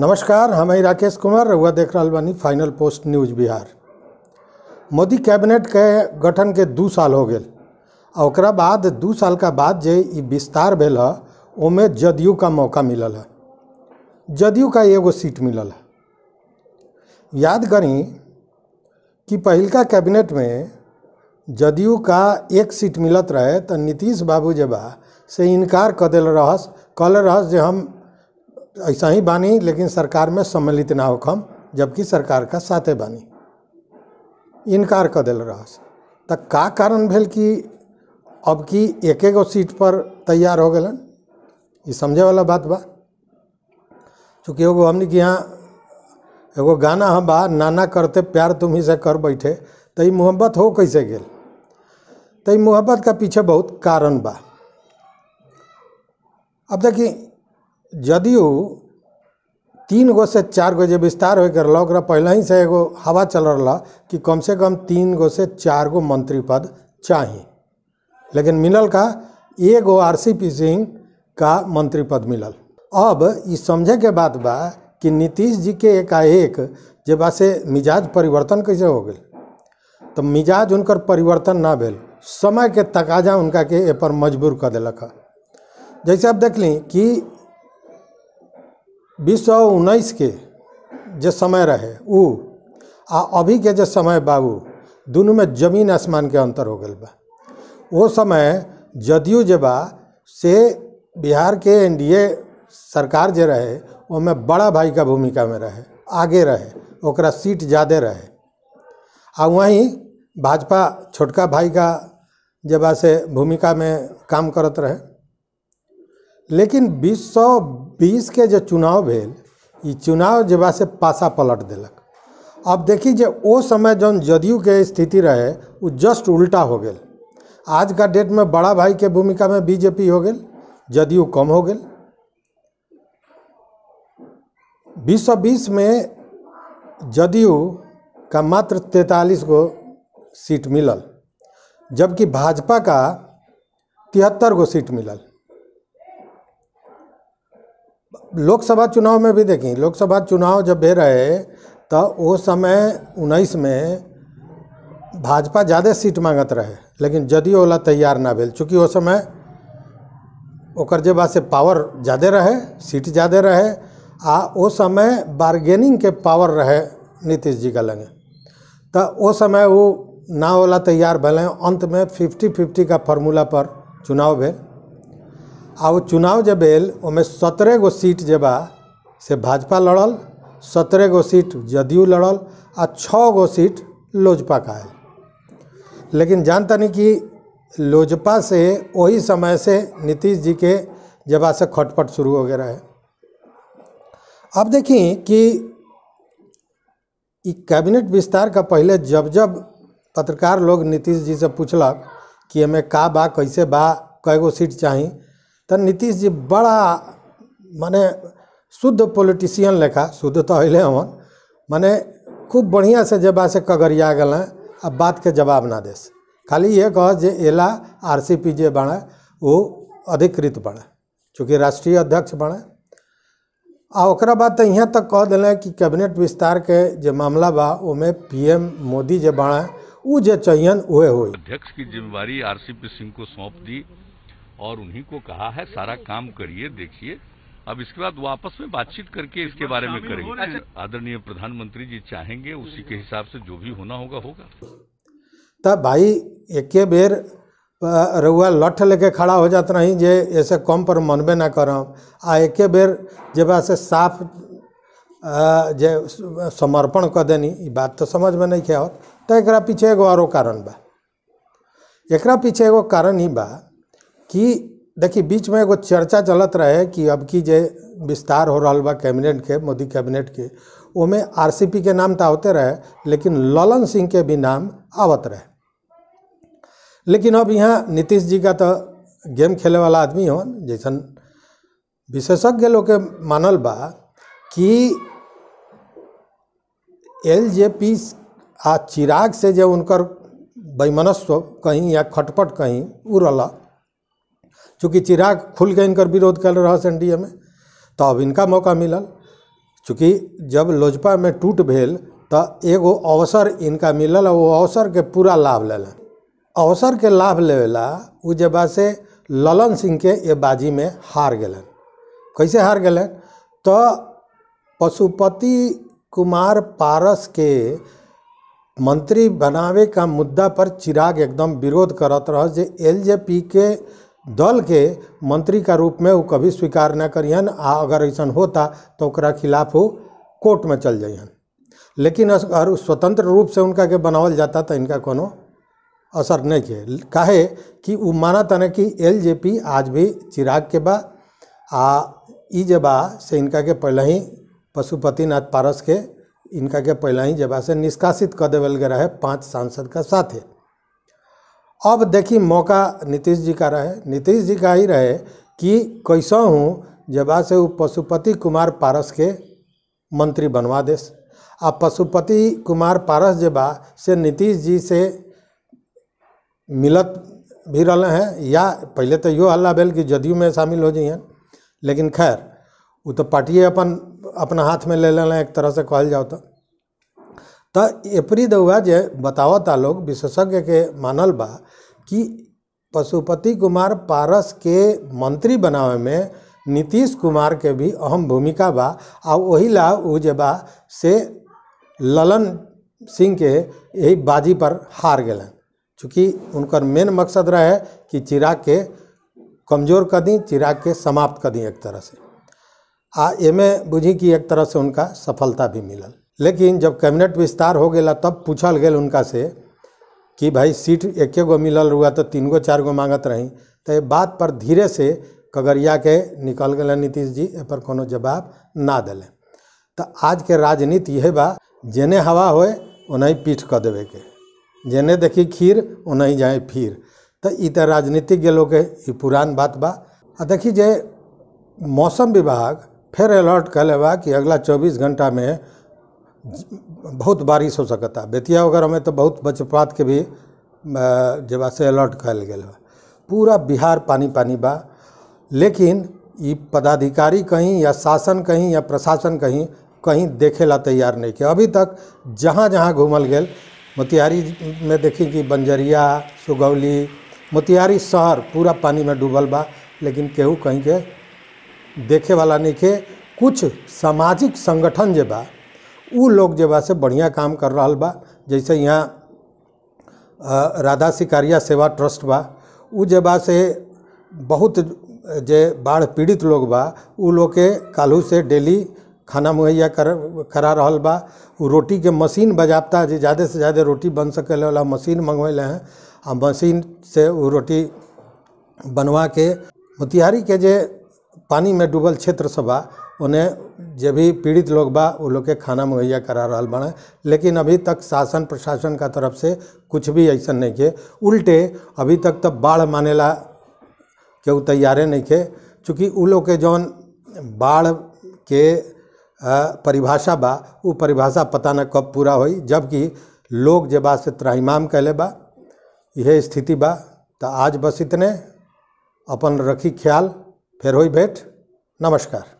नमस्कार हम ही राकेश कुमार हुआ देख रहा बनी final post news Bihar Modi cabinet के गठन के दू साल हो गए और बाद दू साल का बाद जे विस्तार भेल है ओमें जदयू का मौका मिलल है जदयू का एगो सीट मिलल है याद करी कि पहलका कैबिनेट में जदयू का एक सीट मिलत रहे तो नीतीश बाबू जे बा से इनकार कर दिल रहस कल रहस जे हम ऐसा ही बानी लेकिन सरकार में सम्मिलित ना हो कम जबकि सरकार का साथे बानी इनकार कर दिल रहा तो का कारण भेल कि अब की एक एक सीट पर तैयार हो गलन ये समझे वाला बात बा चूँकि एगो हमने कि यहाँ एगो गाना हम बा नाना करते प्यार तुम ही से कर बैठे तो ये मोहब्बत हो कैसे गेल तो ये मोहब्बत का पीछे बहुत कारण बा अब देखिए जदयू तीन गो से चार गो जो विस्तार होकर लौक रहा पहले ही से एगो हवा चल रहा कि कम से कम तीन गो से चार गो मंत्री पद चाही लेकिन मिलल का एगो आर सी पी सिंह का मंत्री पद मिलल अब ये समझे के बात बा कि नीतीश जी के एकाएक बा से मिजाज परिवर्तन कैसे हो गए तो मिजाज उनकर परिवर्तन ना भेल समय के तकाजा उनका के पर मजबूर कर दिलक जैसे आप देख ली कि बीस सौ उन्नीस के जो समय रहे उ आ अभी के जो समय बाबू दोनों में जमीन आसमान के अंतर हो गल बा वो समय जदयू जे बा से बिहार के एनडीए सरकार जे रहे में बड़ा भाई का भूमिका में रहे आगे रहे ओकरा सीट ज़्यादा रहे आ वहीं भाजपा छोटका भाई का जब से भूमिका में काम करत रहे लेकिन बीस सौ बीस के जो चुनाव भेल ये चुनाव जब से पासा पलट दिलक अब देखी जे ओ समय जो जदयू के स्थिति रहे वो जस्ट उल्टा हो गए आज का डेट में बड़ा भाई के भूमिका में बीजेपी हो गए जदयू कम हो गए बीस सौ बीस में जदयू का मात्र तैतालीस गो सीट मिलल जबकि भाजपा का तिहत्तर गो सीट मिलल लोकसभा चुनाव में भी देखें लोकसभा चुनाव जब भी रहे तो वो समय उन्नीस में भाजपा ज़्यादा सीट मांगत रहे लेकिन जदयू वाला तैयार ना भेल चूँकि वो समय ओकर जे बात से पावर ज़्यादा रहे सीट ज़्यादा रहे आ वो समय बार्गेनिंग के पावर रहे नीतीश जी का लगे तो वो समय वो ना वाला तैयार भले अंत में फिफ्टी फिफ्टी का फॉर्मूला पर चुनाव भेल आ चुनाव जब आयल उसमें सतरह गो सीट जे बा से भाजपा लड़ल सत्रह गो सीट जदयू लड़ल आ छः गो सीट लोजपा का आयल लेकिन जानता नहीं कि लोजपा से वही समय से नीतीश जी के जब से खटपट शुरू हो गया है अब देखी कि कैबिनेट विस्तार का पहले जब जब पत्रकार लोग नीतीश जी से पूछलक कि हमें का बा कैसे बा कैगो सीट चाही तो नीतीश जी बड़ा माने शुद्ध पॉलिटिशियन लेखा शुद्ध तो अल हमन माने खूब बढ़िया से जब से कगरिया गल अब बात के जवाब ना दे खाली ये कह जे एला आर सी पी जे बने वो अधिकृत बने चूँकि राष्ट्रीय अध्यक्ष बने आ बाद तो यहाँ तक कह दिले कि कैबिनेट विस्तार के जो मामला बा ओमें पीएम मोदी जे बने वो जो चयन वह हो अध्यक्ष की जिम्मेवारी आर सी पी सिंह को सौंप दी और उन्हीं को कहा है सारा काम करिए देखिए अब इसके बाद वापस में बातचीत करके इसके बारे में करेंगे आदरणीय प्रधानमंत्री जी चाहेंगे उसी के हिसाब से जो भी होना होगा होगा तब भाई एक बेर रउआ लठ लेके खड़ा हो जात रही जे ऐसे कम पर मनबे ना करम आ एक बेर जब से साफ जे समर्पण कर देनी बात तो समझ में नहीं क्या हो तो एक पीछे एगो और कारण बा एक पीछे एगो कारण ही बा कि देखिए बीच में एगो चर्चा चलत रहे कि अब की जे विस्तार हो रहा बा कैबिनेट के मोदी कैबिनेट के वो आर सी पी के नाम तो आते रहे लेकिन ललन सिंह के भी नाम आवत रहे लेकिन अब यहाँ नीतीश जी का तो गेम खेले वाला आदमी हो जैसन विशेषज्ञ लोग के मानल बा कि एल जे पी आ चिराग से जो उनकर वैमनस्व कहीं या खटपट कहीं उड़ला चूँकि चिराग खुल के इनका विरोध कर रहा एन डी ए में तो अब इनका मौका मिलल चूँकि जब लोजपा में टूट भेल तो एगो अवसर इनका मिलल और वो अवसर के पूरा लाभ लेलन अवसर के लाभ लेवेला उ जे से ललन सिंह के ये बाजी में हार गलन कैसे हार गलन तो पशुपति कुमार पारस के मंत्री बनावे का मुद्दा पर चिराग एकदम विरोध करत रह जे एल जे पी के दल के मंत्री का रूप में वो कभी स्वीकार न करियन आ अगर ऐसा होता तो खिलाफ वो कोर्ट में चल जाइन लेकिन अगर स्वतंत्र रूप से उनका के बनावल जाता तो इनका कोनो असर नहीं किए कहे कि वो माना था कि एल जे पी आज भी चिराग के बा आ ई जे बा से इनका के पहले ही पशुपतिनाथ पारस के इनका के पहले ही जबा से निष्कासित कर देवल गया है पाँच सांसद का साथ है अब देखिए मौका नीतीश जी का रहे नीतीश जी का ही रहे कि कैसा हूँ जब से वो पशुपति कुमार पारस के मंत्री बनवा दे आ पशुपति कुमार पारस जब से नीतीश जी से मिलत भी रहे हैं या पहले तो यो हल्ला भेल कि जदयू में शामिल हो जाइए लेकिन खैर वो तो पार्टी अपन अपना हाथ में ले लेना एक तरह से कहल जाओ तो तपरी एपरी दौआ जे बतावता लोग विशेषज्ञ के मानल बा कि पशुपति कुमार पारस के मंत्री बनावे में नीतीश कुमार के भी अहम भूमिका बा आ वही ला उ जे बा से ललन सिंह के यही बाजी पर हार गए चूँकि उनकर मेन मकसद रहे कि चिराग के कमज़ोर कर दी चिराग के समाप्त कर दी एक तरह से आ एमें बुझी कि एक तरह से उनका सफलता भी मिलल लेकिन जब कैबिनेट विस्तार हो गया तब पूछल गया उनका से कि भाई सीट एक गो मिलल हुआ तो तीन गो चार गो मांगत रही तो ये बात पर धीरे से कगरिया के निकल गए नीतीश जी ए पर कोनो जवाब ना दिले तो आज के राजनीति यह बा जेने हवा होए ओनाही पीठ क देवे के जेने देखी खीर ओनाही जाए फिर तो इ राजनीति राजनीतिज्ञ लोग के पुरान बात बा आ देखी जे मौसम विभाग फिर अलर्ट कैले बा कि अगला चौबीस घंटा में बहुत बारिश हो सकता है बेतिया वगैरह में तो बहुत वज्रपात के भी जब से अलर्ट कल गए पूरा बिहार पानी पानी बा लेकिन ये पदाधिकारी कहीं या शासन कहीं या प्रशासन कहीं कहीं देखे ला तैयार नहीं किया अभी तक जहाँ जहाँ घूमल गए मोतिहारी में देखी कि बंजरिया सुगौली मोतिहारी शहर पूरा पानी में डूबल बा लेकिन केहू कहीं के देखे वाला नहीं के कुछ सामाजिक संगठन जे बा उ लोग जे से बढ़िया काम कर रहा बा जैसे यहाँ राधा सिकारिया सेवा ट्रस्ट बा उ जे से बहुत जे बाढ़ पीड़ित लोग बा उ लोग के कालू से डेली खाना मुहैया कर करा रहा बा रोटी के मशीन बजाबता जे ज़्यादा से ज़्यादा रोटी बन सके वाला मशीन मंगवेल हैं आ मशीन से उ रोटी बनवा के मोतिहारी के जे पानी में डूबल क्षेत्र सब उन्हें जो भी पीड़ित लोग बा वो लोग के खाना मुहैया करा रहा बड़ा लेकिन अभी तक शासन प्रशासन का तरफ से कुछ भी ऐसा नहीं के उल्टे अभी तक तब तो बाढ़ मानेला केहू तैयारे नहीं के चूँकि उ लोग के जौन बाढ़ के परिभाषा बा वो परिभाषा पता न कब पूरा हो जबकि लोग जब बा से त्राहीमाम कैले बा यह स्थिति बा तो आज बस इतने अपन रखी ख्याल फिर हुई भेंट नमस्कार